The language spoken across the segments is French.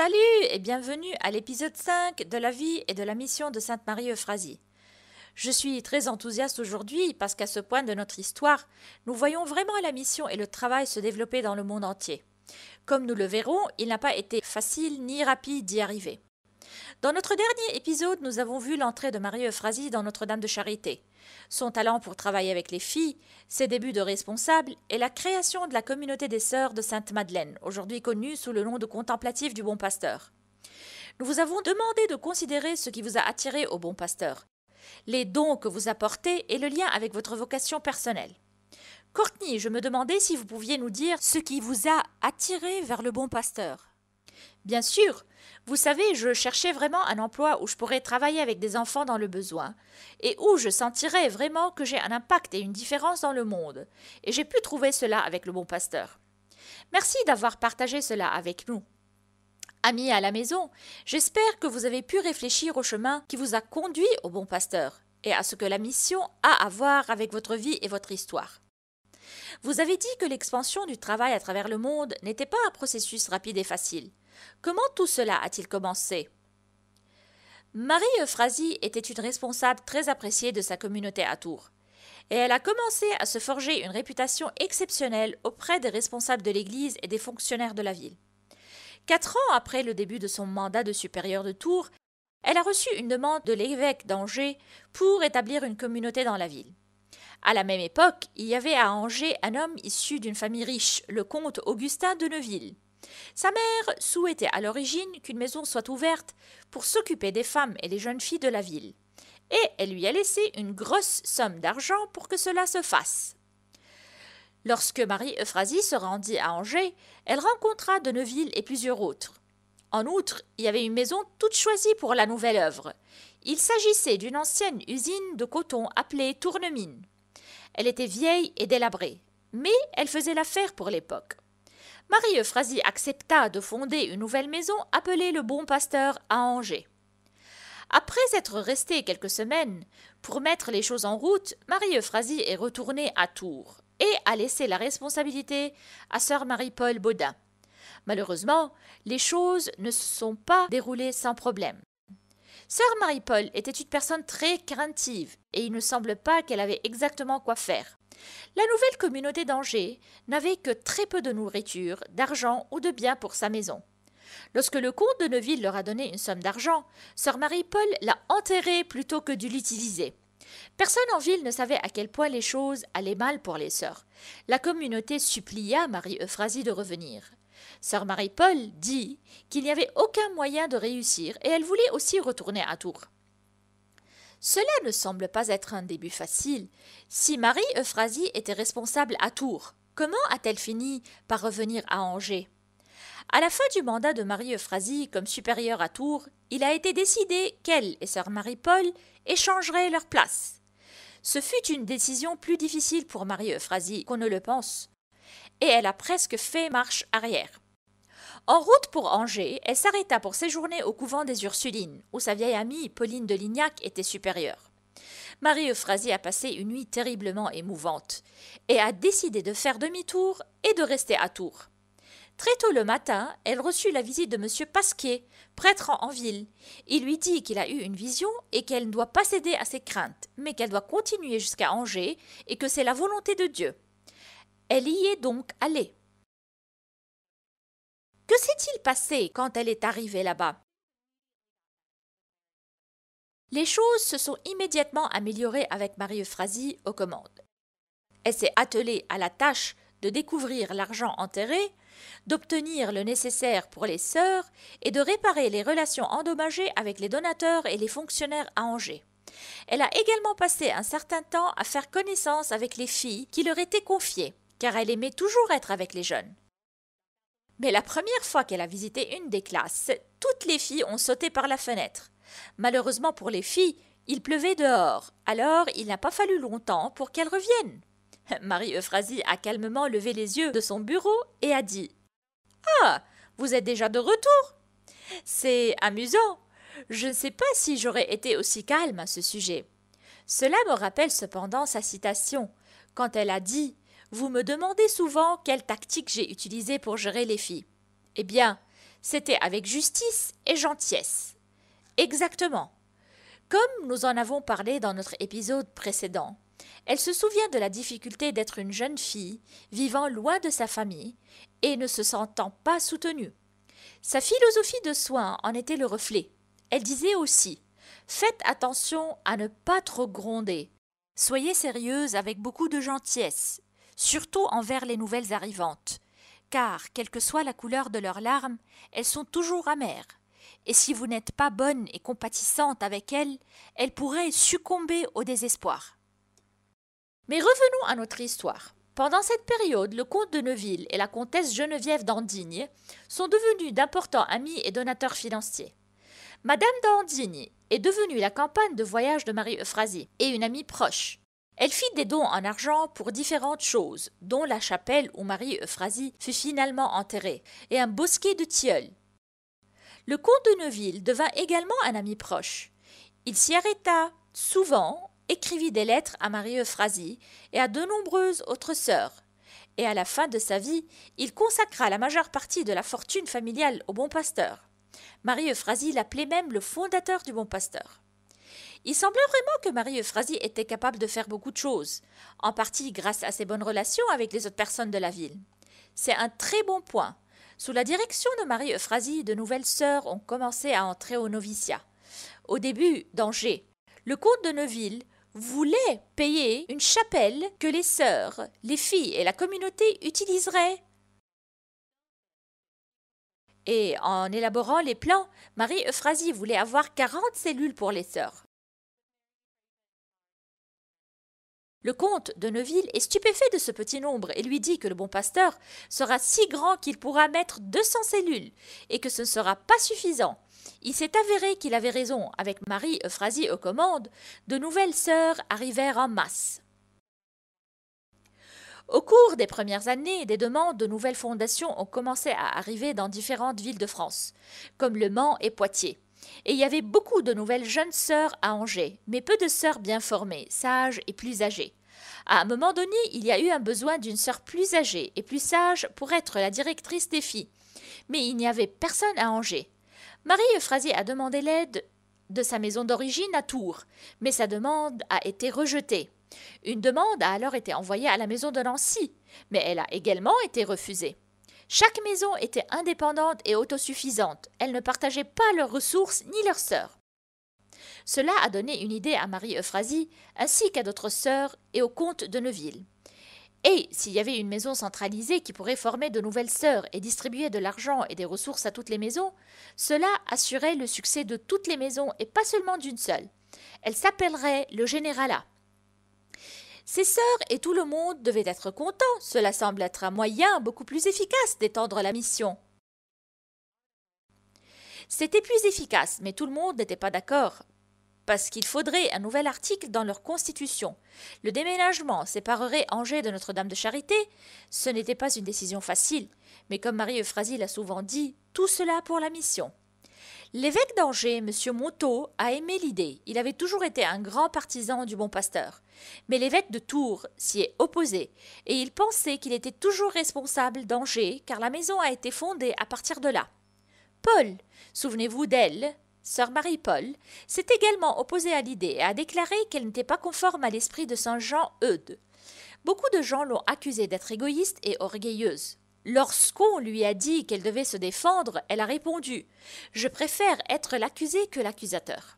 Salut et bienvenue à l'épisode 5 de la vie et de la mission de Sainte Marie Euphrasie. Je suis très enthousiaste aujourd'hui parce qu'à ce point de notre histoire, nous voyons vraiment la mission et le travail se développer dans le monde entier. Comme nous le verrons, il n'a pas été facile ni rapide d'y arriver. Dans notre dernier épisode, nous avons vu l'entrée de Marie Euphrasie dans Notre-Dame de Charité, son talent pour travailler avec les filles, ses débuts de responsable et la création de la communauté des sœurs de Sainte-Madeleine, aujourd'hui connue sous le nom de Contemplative du Bon Pasteur. Nous vous avons demandé de considérer ce qui vous a attiré au Bon Pasteur, les dons que vous apportez et le lien avec votre vocation personnelle. Courtney, je me demandais si vous pouviez nous dire ce qui vous a attiré vers le Bon Pasteur. Bien sûr. Vous savez, je cherchais vraiment un emploi où je pourrais travailler avec des enfants dans le besoin, et où je sentirais vraiment que j'ai un impact et une différence dans le monde, et j'ai pu trouver cela avec le bon pasteur. Merci d'avoir partagé cela avec nous. Amis à la maison, j'espère que vous avez pu réfléchir au chemin qui vous a conduit au bon pasteur et à ce que la mission a à voir avec votre vie et votre histoire. Vous avez dit que l'expansion du travail à travers le monde n'était pas un processus rapide et facile, Comment tout cela a-t-il commencé Marie Euphrasie était une responsable très appréciée de sa communauté à Tours. Et elle a commencé à se forger une réputation exceptionnelle auprès des responsables de l'Église et des fonctionnaires de la ville. Quatre ans après le début de son mandat de supérieur de Tours, elle a reçu une demande de l'évêque d'Angers pour établir une communauté dans la ville. À la même époque, il y avait à Angers un homme issu d'une famille riche, le comte Augustin de Neuville. Sa mère souhaitait à l'origine qu'une maison soit ouverte pour s'occuper des femmes et des jeunes filles de la ville, et elle lui a laissé une grosse somme d'argent pour que cela se fasse. Lorsque Marie-Euphrasie se rendit à Angers, elle rencontra de Neuville et plusieurs autres. En outre, il y avait une maison toute choisie pour la nouvelle œuvre. Il s'agissait d'une ancienne usine de coton appelée Tournemine. Elle était vieille et délabrée, mais elle faisait l'affaire pour l'époque. Marie Euphrasie accepta de fonder une nouvelle maison appelée le Bon Pasteur à Angers. Après être restée quelques semaines, pour mettre les choses en route, Marie Euphrasie est retournée à Tours et a laissé la responsabilité à sœur Marie-Paul Baudin. Malheureusement, les choses ne se sont pas déroulées sans problème. Sœur Marie-Paul était une personne très craintive et il ne semble pas qu'elle avait exactement quoi faire. La nouvelle communauté d'Angers n'avait que très peu de nourriture, d'argent ou de biens pour sa maison. Lorsque le comte de Neuville leur a donné une somme d'argent, sœur Marie-Paul l'a enterrée plutôt que de l'utiliser. Personne en ville ne savait à quel point les choses allaient mal pour les sœurs. La communauté supplia Marie-Euphrasie de revenir. Sœur Marie-Paul dit qu'il n'y avait aucun moyen de réussir et elle voulait aussi retourner à Tours. Cela ne semble pas être un début facile. Si Marie Euphrasie était responsable à Tours, comment a-t-elle fini par revenir à Angers À la fin du mandat de Marie Euphrasie comme supérieure à Tours, il a été décidé qu'elle et sœur Marie-Paul échangeraient leur place. Ce fut une décision plus difficile pour Marie Euphrasie qu'on ne le pense, et elle a presque fait marche arrière. En route pour Angers, elle s'arrêta pour séjourner au couvent des Ursulines, où sa vieille amie Pauline de Lignac était supérieure. Marie Euphrasie a passé une nuit terriblement émouvante et a décidé de faire demi-tour et de rester à Tours. Très tôt le matin, elle reçut la visite de M. Pasquier, prêtre en ville. Il lui dit qu'il a eu une vision et qu'elle ne doit pas céder à ses craintes, mais qu'elle doit continuer jusqu'à Angers et que c'est la volonté de Dieu. Elle y est donc allée s'est-il passé quand elle est arrivée là-bas Les choses se sont immédiatement améliorées avec Marie Euphrasie aux commandes. Elle s'est attelée à la tâche de découvrir l'argent enterré, d'obtenir le nécessaire pour les sœurs et de réparer les relations endommagées avec les donateurs et les fonctionnaires à Angers. Elle a également passé un certain temps à faire connaissance avec les filles qui leur étaient confiées, car elle aimait toujours être avec les jeunes. Mais la première fois qu'elle a visité une des classes, toutes les filles ont sauté par la fenêtre. Malheureusement pour les filles, il pleuvait dehors, alors il n'a pas fallu longtemps pour qu'elles reviennent. Marie-Euphrasie a calmement levé les yeux de son bureau et a dit Ah, vous êtes déjà de retour C'est amusant. Je ne sais pas si j'aurais été aussi calme à ce sujet. Cela me rappelle cependant sa citation, quand elle a dit vous me demandez souvent quelle tactique j'ai utilisée pour gérer les filles. Eh bien, c'était avec justice et gentillesse. Exactement. Comme nous en avons parlé dans notre épisode précédent, elle se souvient de la difficulté d'être une jeune fille vivant loin de sa famille et ne se sentant pas soutenue. Sa philosophie de soin en était le reflet. Elle disait aussi Faites attention à ne pas trop gronder. Soyez sérieuse avec beaucoup de gentillesse surtout envers les nouvelles arrivantes, car, quelle que soit la couleur de leurs larmes, elles sont toujours amères, et si vous n'êtes pas bonne et compatissante avec elles, elles pourraient succomber au désespoir. Mais revenons à notre histoire. Pendant cette période, le comte de Neuville et la comtesse Geneviève d'Andigne sont devenus d'importants amis et donateurs financiers. Madame d'Andigne est devenue la campagne de voyage de Marie-Euphrasie et une amie proche. Elle fit des dons en argent pour différentes choses, dont la chapelle où Marie-Euphrasie fut finalement enterrée, et un bosquet de tilleuls. Le comte de Neuville devint également un ami proche. Il s'y arrêta souvent, écrivit des lettres à Marie-Euphrasie et à de nombreuses autres sœurs. Et à la fin de sa vie, il consacra la majeure partie de la fortune familiale au bon pasteur. Marie-Euphrasie l'appelait même le fondateur du bon pasteur. Il semblait vraiment que Marie Euphrasie était capable de faire beaucoup de choses, en partie grâce à ses bonnes relations avec les autres personnes de la ville. C'est un très bon point. Sous la direction de Marie Euphrasie, de nouvelles sœurs ont commencé à entrer au noviciat. Au début, d'Angers, Le comte de Neuville voulait payer une chapelle que les sœurs, les filles et la communauté utiliseraient. Et en élaborant les plans, Marie Euphrasie voulait avoir 40 cellules pour les sœurs. Le comte de Neuville est stupéfait de ce petit nombre et lui dit que le bon pasteur sera si grand qu'il pourra mettre 200 cellules et que ce ne sera pas suffisant. Il s'est avéré qu'il avait raison, avec Marie Euphrasie aux commandes, de nouvelles sœurs arrivèrent en masse. Au cours des premières années, des demandes de nouvelles fondations ont commencé à arriver dans différentes villes de France, comme Le Mans et Poitiers. Et il y avait beaucoup de nouvelles jeunes sœurs à Angers, mais peu de sœurs bien formées, sages et plus âgées. À un moment donné, il y a eu un besoin d'une sœur plus âgée et plus sage pour être la directrice des filles. Mais il n'y avait personne à Angers. marie Euphrasie a demandé l'aide de sa maison d'origine à Tours, mais sa demande a été rejetée. Une demande a alors été envoyée à la maison de Nancy, mais elle a également été refusée. Chaque maison était indépendante et autosuffisante. Elle ne partageait pas leurs ressources ni leurs sœurs. Cela a donné une idée à Marie-Euphrasie, ainsi qu'à d'autres sœurs et au comte de Neuville. Et s'il y avait une maison centralisée qui pourrait former de nouvelles sœurs et distribuer de l'argent et des ressources à toutes les maisons, cela assurait le succès de toutes les maisons et pas seulement d'une seule. Elle s'appellerait le Généralat. Ses sœurs et tout le monde devaient être contents, cela semble être un moyen beaucoup plus efficace d'étendre la mission. C'était plus efficace, mais tout le monde n'était pas d'accord parce qu'il faudrait un nouvel article dans leur constitution. Le déménagement séparerait Angers de Notre-Dame de Charité. Ce n'était pas une décision facile, mais comme Marie-Euphrasie l'a souvent dit, tout cela pour la mission. L'évêque d'Angers, M. Montaut, a aimé l'idée. Il avait toujours été un grand partisan du bon pasteur. Mais l'évêque de Tours s'y est opposé, et il pensait qu'il était toujours responsable d'Angers, car la maison a été fondée à partir de là. Paul, souvenez-vous d'elle, Sœur Marie-Paul, s'est également opposée à l'idée et a déclaré qu'elle n'était pas conforme à l'esprit de Saint Jean Eudes. Beaucoup de gens l'ont accusée d'être égoïste et orgueilleuse. Lorsqu'on lui a dit qu'elle devait se défendre, elle a répondu Je préfère être l'accusée que l'accusateur.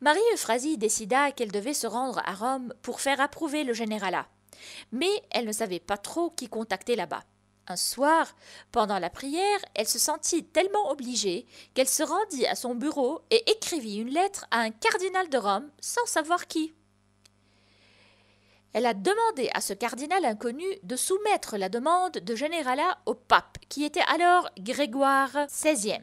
Marie Euphrasie décida qu'elle devait se rendre à Rome pour faire approuver le généralat. Mais elle ne savait pas trop qui contacter là-bas. Un soir, pendant la prière, elle se sentit tellement obligée qu'elle se rendit à son bureau et écrivit une lettre à un cardinal de Rome sans savoir qui. Elle a demandé à ce cardinal inconnu de soumettre la demande de Generala au pape, qui était alors Grégoire XVIe.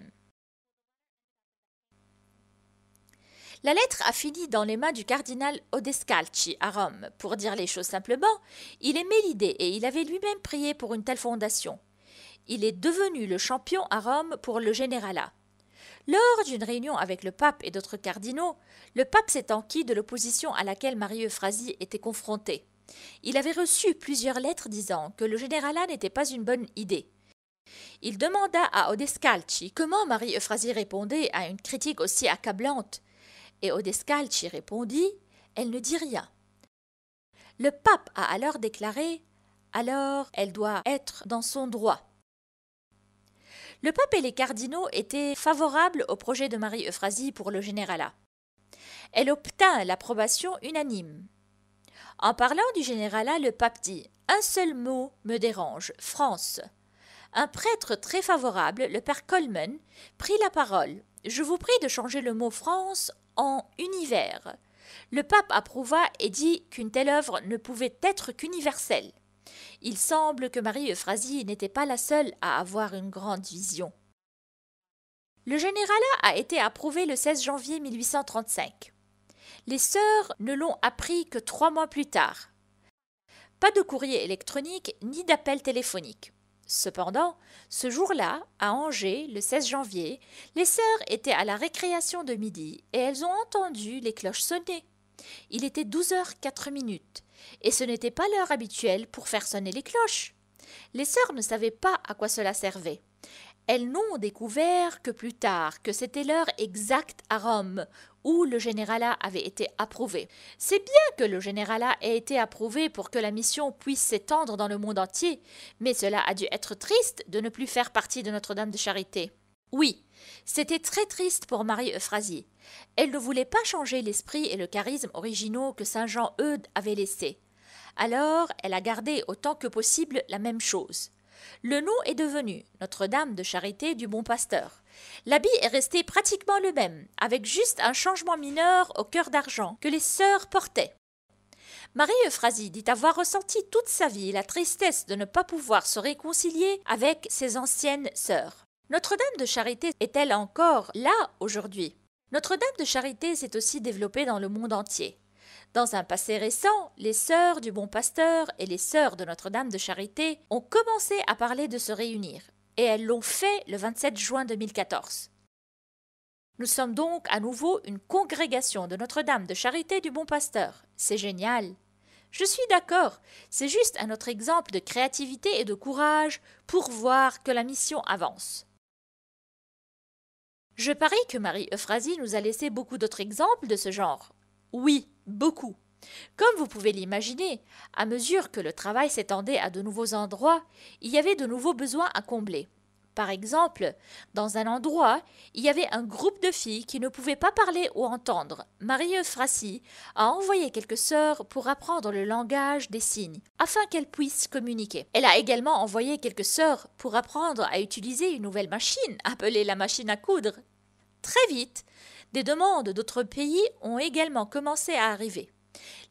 La lettre a fini dans les mains du cardinal Odescalchi à Rome. Pour dire les choses simplement, il aimait l'idée et il avait lui-même prié pour une telle fondation. Il est devenu le champion à Rome pour le généralat. Lors d'une réunion avec le pape et d'autres cardinaux, le pape s'est enquis de l'opposition à laquelle Marie Euphrasie était confrontée. Il avait reçu plusieurs lettres disant que le généralat n'était pas une bonne idée. Il demanda à Odescalchi comment Marie Euphrasie répondait à une critique aussi accablante. Et Odescalci répondit Elle ne dit rien. Le pape a alors déclaré Alors elle doit être dans son droit. Le pape et les cardinaux étaient favorables au projet de Marie-Euphrasie pour le généralat. Elle obtint l'approbation unanime. En parlant du généralat, le pape dit Un seul mot me dérange France. Un prêtre très favorable, le père Coleman, prit la parole. Je vous prie de changer le mot France en univers. Le pape approuva et dit qu'une telle œuvre ne pouvait être qu'universelle. Il semble que Marie Euphrasie n'était pas la seule à avoir une grande vision. Le généralat a été approuvé le 16 janvier 1835. Les sœurs ne l'ont appris que trois mois plus tard. Pas de courrier électronique ni d'appel téléphonique. Cependant, ce jour-là, à Angers, le 16 janvier, les sœurs étaient à la récréation de midi et elles ont entendu les cloches sonner. Il était 12 h 4 minutes et ce n'était pas l'heure habituelle pour faire sonner les cloches. Les sœurs ne savaient pas à quoi cela servait. Elles n'ont découvert que plus tard que c'était l'heure exacte à Rome, où le généralat avait été approuvé. C'est bien que le généralat ait été approuvé pour que la mission puisse s'étendre dans le monde entier, mais cela a dû être triste de ne plus faire partie de Notre-Dame de Charité. Oui, c'était très triste pour Marie Euphrasie. Elle ne voulait pas changer l'esprit et le charisme originaux que Saint Jean Eudes avait laissés. Alors, elle a gardé autant que possible la même chose. Le nom est devenu Notre-Dame de Charité du Bon Pasteur. L'habit est resté pratiquement le même, avec juste un changement mineur au cœur d'argent que les sœurs portaient. Marie Euphrasie dit avoir ressenti toute sa vie la tristesse de ne pas pouvoir se réconcilier avec ses anciennes sœurs. Notre-Dame de Charité est-elle encore là aujourd'hui Notre-Dame de Charité s'est aussi développée dans le monde entier. Dans un passé récent, les sœurs du Bon Pasteur et les sœurs de Notre-Dame de Charité ont commencé à parler de se réunir, et elles l'ont fait le 27 juin 2014. Nous sommes donc à nouveau une congrégation de Notre-Dame de Charité du Bon Pasteur. C'est génial. Je suis d'accord, c'est juste un autre exemple de créativité et de courage pour voir que la mission avance. Je parie que Marie Euphrasie nous a laissé beaucoup d'autres exemples de ce genre. Oui, beaucoup. Comme vous pouvez l'imaginer, à mesure que le travail s'étendait à de nouveaux endroits, il y avait de nouveaux besoins à combler. Par exemple, dans un endroit, il y avait un groupe de filles qui ne pouvaient pas parler ou entendre. Marie Euphrasie a envoyé quelques sœurs pour apprendre le langage des signes, afin qu'elles puissent communiquer. Elle a également envoyé quelques sœurs pour apprendre à utiliser une nouvelle machine, appelée la machine à coudre. Très vite, des demandes d'autres pays ont également commencé à arriver.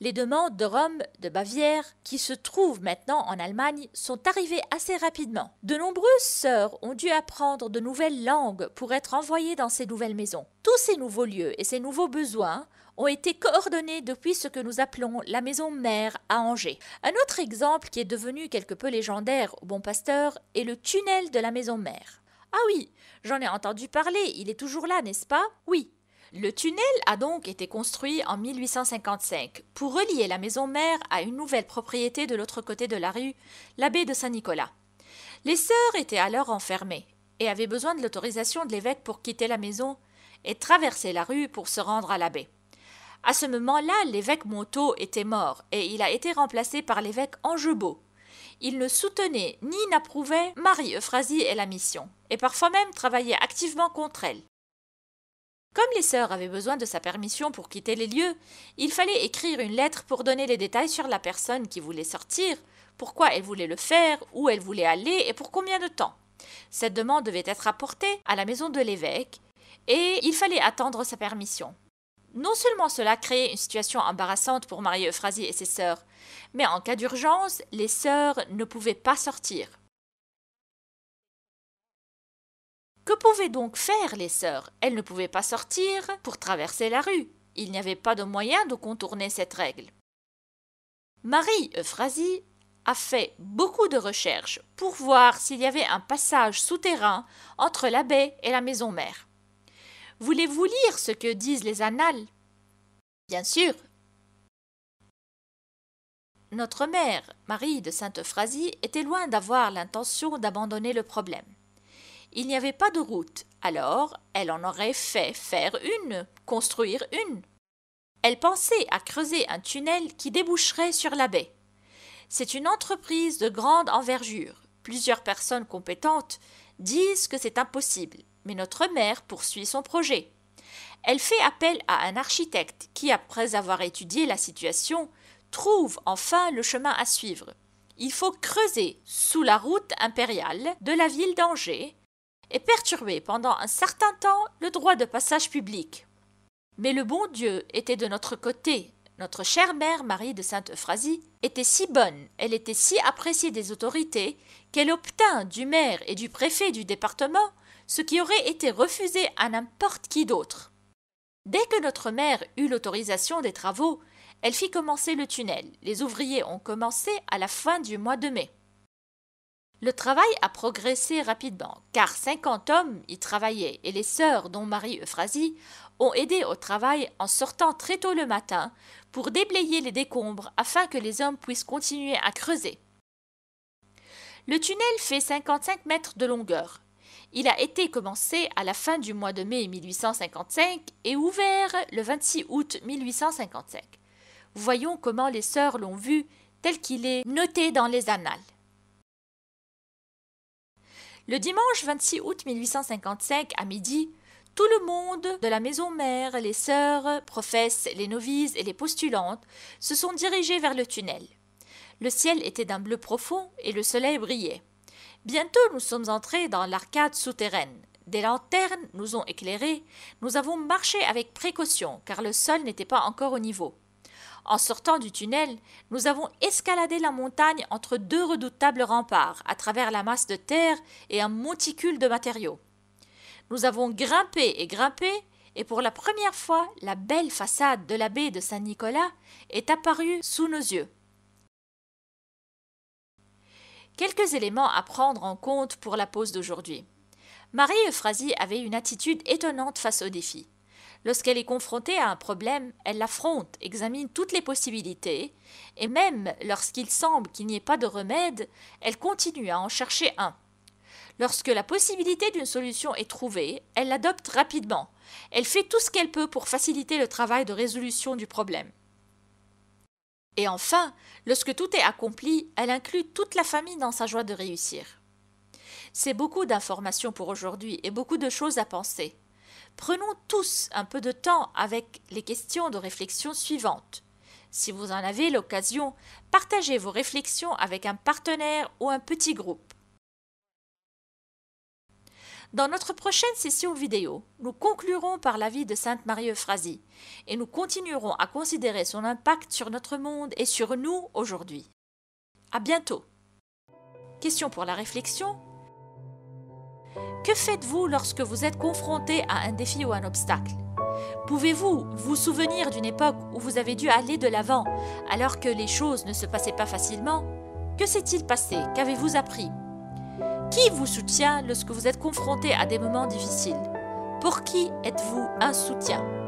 Les demandes de Rome, de Bavière, qui se trouvent maintenant en Allemagne, sont arrivées assez rapidement. De nombreuses sœurs ont dû apprendre de nouvelles langues pour être envoyées dans ces nouvelles maisons. Tous ces nouveaux lieux et ces nouveaux besoins ont été coordonnés depuis ce que nous appelons la maison mère à Angers. Un autre exemple qui est devenu quelque peu légendaire au bon pasteur est le tunnel de la maison mère. Ah oui, j'en ai entendu parler, il est toujours là, n'est-ce pas Oui, le tunnel a donc été construit en 1855 pour relier la maison mère à une nouvelle propriété de l'autre côté de la rue, l'abbé de Saint-Nicolas. Les sœurs étaient alors enfermées et avaient besoin de l'autorisation de l'évêque pour quitter la maison et traverser la rue pour se rendre à l'abbé. À ce moment-là, l'évêque Monteau était mort et il a été remplacé par l'évêque Angebeau. Il ne soutenait ni n'approuvait Marie-Euphrasie et la mission, et parfois même travaillait activement contre elle. Comme les sœurs avaient besoin de sa permission pour quitter les lieux, il fallait écrire une lettre pour donner les détails sur la personne qui voulait sortir, pourquoi elle voulait le faire, où elle voulait aller et pour combien de temps. Cette demande devait être apportée à la maison de l'évêque et il fallait attendre sa permission. Non seulement cela créait une situation embarrassante pour Marie-Euphrasie et ses sœurs, mais en cas d'urgence, les sœurs ne pouvaient pas sortir. Que pouvaient donc faire les sœurs Elles ne pouvaient pas sortir pour traverser la rue. Il n'y avait pas de moyen de contourner cette règle. Marie Euphrasie a fait beaucoup de recherches pour voir s'il y avait un passage souterrain entre la baie et la maison mère. Voulez-vous lire ce que disent les annales Bien sûr. Notre mère, Marie de Sainte-Euphrasie, était loin d'avoir l'intention d'abandonner le problème. Il n'y avait pas de route, alors elle en aurait fait faire une, construire une. Elle pensait à creuser un tunnel qui déboucherait sur la baie. C'est une entreprise de grande envergure. Plusieurs personnes compétentes disent que c'est impossible, mais notre mère poursuit son projet. Elle fait appel à un architecte qui, après avoir étudié la situation, trouve enfin le chemin à suivre. Il faut creuser sous la route impériale de la ville d'Angers et perturbé pendant un certain temps le droit de passage public. Mais le bon Dieu était de notre côté. Notre chère mère Marie de Sainte Euphrasie était si bonne, elle était si appréciée des autorités, qu'elle obtint du maire et du préfet du département ce qui aurait été refusé à n'importe qui d'autre. Dès que notre mère eut l'autorisation des travaux, elle fit commencer le tunnel. Les ouvriers ont commencé à la fin du mois de mai. Le travail a progressé rapidement, car 50 hommes y travaillaient et les sœurs, dont Marie-Euphrasie, ont aidé au travail en sortant très tôt le matin pour déblayer les décombres afin que les hommes puissent continuer à creuser. Le tunnel fait 55 mètres de longueur. Il a été commencé à la fin du mois de mai 1855 et ouvert le 26 août 1855. Voyons comment les sœurs l'ont vu tel qu'il est noté dans les annales. Le dimanche 26 août 1855, à midi, tout le monde de la maison mère, les sœurs, professes, les novices et les postulantes se sont dirigés vers le tunnel. Le ciel était d'un bleu profond et le soleil brillait. Bientôt nous sommes entrés dans l'arcade souterraine. Des lanternes nous ont éclairés. Nous avons marché avec précaution car le sol n'était pas encore au niveau. En sortant du tunnel, nous avons escaladé la montagne entre deux redoutables remparts, à travers la masse de terre et un monticule de matériaux. Nous avons grimpé et grimpé, et pour la première fois, la belle façade de la baie de Saint-Nicolas est apparue sous nos yeux. Quelques éléments à prendre en compte pour la pause d'aujourd'hui. Marie Euphrasie avait une attitude étonnante face au défi. Lorsqu'elle est confrontée à un problème, elle l'affronte, examine toutes les possibilités, et même lorsqu'il semble qu'il n'y ait pas de remède, elle continue à en chercher un. Lorsque la possibilité d'une solution est trouvée, elle l'adopte rapidement. Elle fait tout ce qu'elle peut pour faciliter le travail de résolution du problème. Et enfin, lorsque tout est accompli, elle inclut toute la famille dans sa joie de réussir. C'est beaucoup d'informations pour aujourd'hui et beaucoup de choses à penser. Prenons tous un peu de temps avec les questions de réflexion suivantes. Si vous en avez l'occasion, partagez vos réflexions avec un partenaire ou un petit groupe. Dans notre prochaine session vidéo, nous conclurons par la vie de Sainte Marie Euphrasie et nous continuerons à considérer son impact sur notre monde et sur nous aujourd'hui. À bientôt. Question pour la réflexion que faites-vous lorsque vous êtes confronté à un défi ou un obstacle Pouvez-vous vous souvenir d'une époque où vous avez dû aller de l'avant alors que les choses ne se passaient pas facilement Que s'est-il passé Qu'avez-vous appris Qui vous soutient lorsque vous êtes confronté à des moments difficiles Pour qui êtes-vous un soutien